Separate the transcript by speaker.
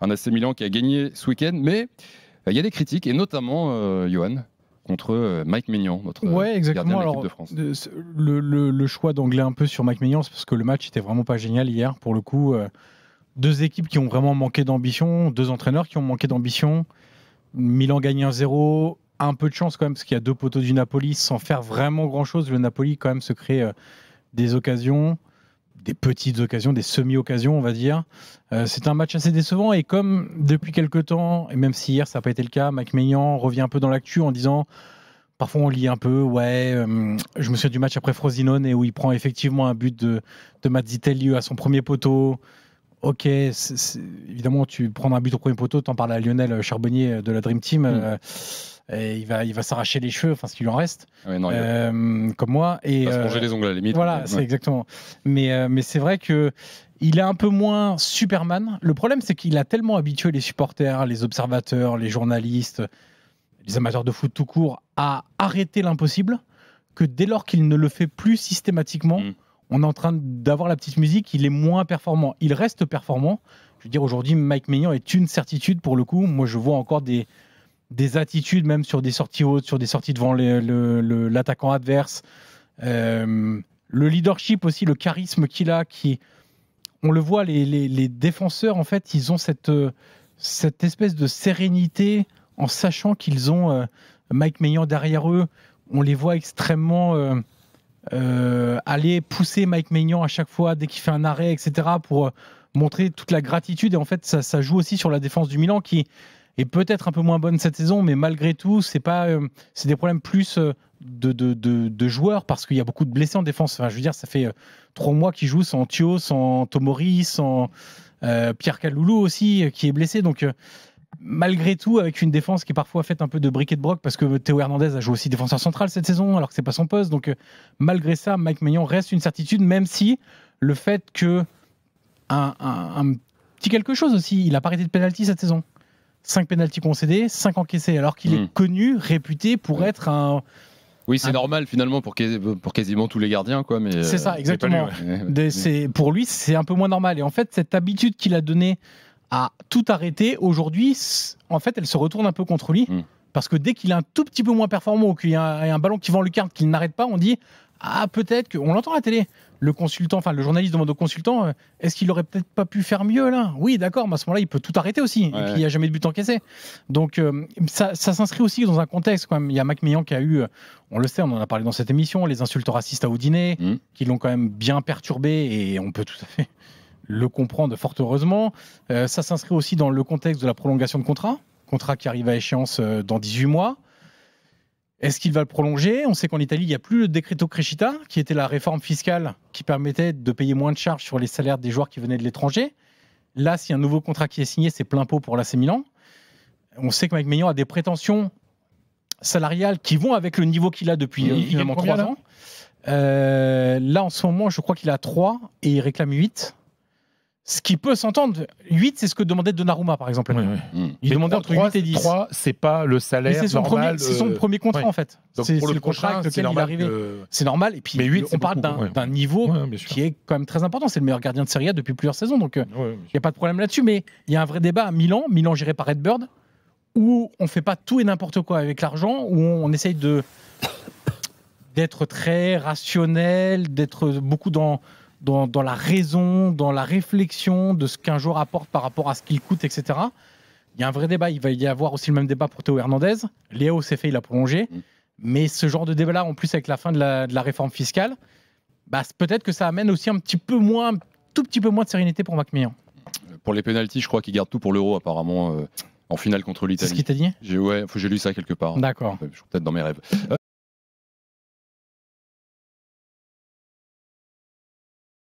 Speaker 1: un AC Milan qui a gagné ce week-end. Mais euh, il y a des critiques, et notamment, euh, Johan, contre euh, Mike Maignan, notre gardien de l'équipe de France. Le, le, le choix d'angler un peu sur Mike Maignan, c'est parce que le match était vraiment pas génial hier. Pour le coup, deux équipes qui ont vraiment manqué d'ambition, deux entraîneurs qui ont manqué d'ambition. Milan gagne 1-0, un peu de chance quand même, parce qu'il y a deux poteaux du Napoli, sans faire vraiment grand-chose, le Napoli quand même se crée des occasions des petites occasions, des semi-occasions, on va dire. Euh, c'est un match assez décevant et comme depuis quelques temps, et même si hier ça n'a pas été le cas, Mike Maignan revient un peu dans l'actu en disant parfois on lit un peu, ouais, euh, je me souviens du match après Frosinone et où il prend effectivement un but de, de à son premier poteau ok, évidemment, tu prends un but au premier poteau, t'en parles à Lionel Charbonnier de la Dream Team, hmm. euh, et il va, il va s'arracher les cheveux, enfin, ce qu'il en reste, ah euh, comme moi. Et, il va se euh, les ongles à la limite. Voilà, c'est exactement. Mais, mais c'est vrai que il est un peu moins Superman. Le problème, c'est qu'il a tellement habitué les supporters, les observateurs, les journalistes, les amateurs de foot tout court, à arrêter l'impossible que dès lors qu'il ne le fait plus systématiquement, hmm on est en train d'avoir la petite musique, il est moins performant. Il reste performant. Je veux dire, aujourd'hui, Mike Maignan est une certitude pour le coup. Moi, je vois encore des, des attitudes, même sur des sorties hautes, sur des sorties devant l'attaquant adverse. Euh, le leadership aussi, le charisme qu'il a, qui, on le voit, les, défenseurs, en fait, ils ont cette, cette espèce de sérénité en sachant qu'ils ont euh, Mike Maignan derrière eux. On les voit extrêmement. Euh, euh, aller pousser Mike Maignan à chaque fois dès qu'il fait un arrêt, etc., pour euh, montrer toute la gratitude. Et en fait, ça, joue aussi sur la défense du Milan qui est peut-être un peu moins bonne cette saison, mais malgré tout, c'est pas, euh, c'est des problèmes plus de, de, joueurs parce qu'il y a beaucoup de blessés en défense. je veux dire, ça fait trois mois qu'ils joue sans Thio, sans Tomori, sans Pierre Caloulou aussi qui est blessé. Donc malgré tout, avec une défense qui est parfois faite un peu de briquet de broc, parce que Théo Hernandez a joué aussi défenseur central cette saison, alors que c'est pas son poste. Donc, euh, malgré ça, Mike Maignan reste une certitude, même si le fait que un, petit quelque chose aussi, il a pas arrêté de penalty cette saison. 5 pénalty concédés, 5 encaissés, alors qu'il est hmm. connu, réputé pour hmm. être un. Oui, c'est normal finalement pour, quasiment tous les gardiens, quoi. Mais c'est euh, ça, exactement. pour lui, c'est un peu moins normal. Et en fait, cette habitude qu'il a donnée a tout arrêté. Aujourd'hui, en fait, elle se retourne un peu contre lui. Hmm. Parce que dès qu'il est un tout petit peu moins performant qu'il y a un, ballon qui vend le lucarne qu'il n'arrête pas, on dit Ah, peut-être qu'on l'entend à la télé. Le consultant, enfin, le journaliste demande au consultant euh, Est-ce qu'il aurait peut-être pas pu faire mieux là Oui, d'accord, mais à ce moment-là, il peut tout arrêter aussi. et puis, il n'y a jamais de but encaissé. Donc, euh, ça, s'inscrit aussi dans un contexte quand même. Il y a Mac qui a eu, euh, on le sait, on en a parlé dans cette émission, les insultes racistes à Audinet, hmm. qui l'ont quand même bien perturbé et on peut tout à fait le comprendre fort heureusement. Euh, ça s'inscrit aussi dans le contexte de la prolongation de contrat, contrat qui arrive à échéance euh, dans 18 mois. Est-ce qu'il va le prolonger On sait qu'en Italie, il n'y a plus le décreto crescita, qui était la réforme fiscale qui permettait de payer moins de charges sur les salaires des joueurs qui venaient de l'étranger. Là, si un nouveau contrat qui est signé, c'est plein pot pour l'AC Milan. On sait que Mike Maignan a des prétentions salariales qui vont avec le niveau qu'il a depuis il, euh, trois ans. là, en ce moment, je crois qu'il a 3 et il réclame 8. Ce qui peut s'entendre. 8, c'est ce que demandait Donnarumma, par exemple. Hmm. Il demandait entre 8 et 10. 3, c'est pas le salaire. C'est son, normal, premier, son euh, premier contrat, en fait. C'est le, le contrat lequel il est arrivé. C'est normal. Et puis, mais 8, on parle d'un niveau qui est quand même très important. C'est le meilleur gardien de Serie A depuis plusieurs saisons. Donc, euh, il n'y a pas de problème là-dessus. Mais il y a un vrai débat à Milan, Milan géré par Redbird, où on fait pas tout et n'importe quoi avec l'argent, où on essaye de d'être très rationnel, d'être beaucoup dans dans, la raison, dans la réflexion de ce qu'un joueur apporte par rapport à ce qu'il coûte, etc. Il y a un vrai débat. Il va y avoir aussi le même débat pour Théo Hernandez. Léo s'est fait, il a prolongé. Mm. Mais ce genre de débat-là, en plus avec la fin de la, réforme fiscale, bah, peut-être que ça amène aussi un petit peu moins, tout petit peu moins de sérénité pour Macmillan. Pour les pénalties, je crois qu'il garde tout pour l'euro apparemment. Euh, en finale contre l'Italie. C'est ce qu'il t'a dit J'ai lu ça quelque part. D'accord. Euh, peut-être dans mes rêves. Euh,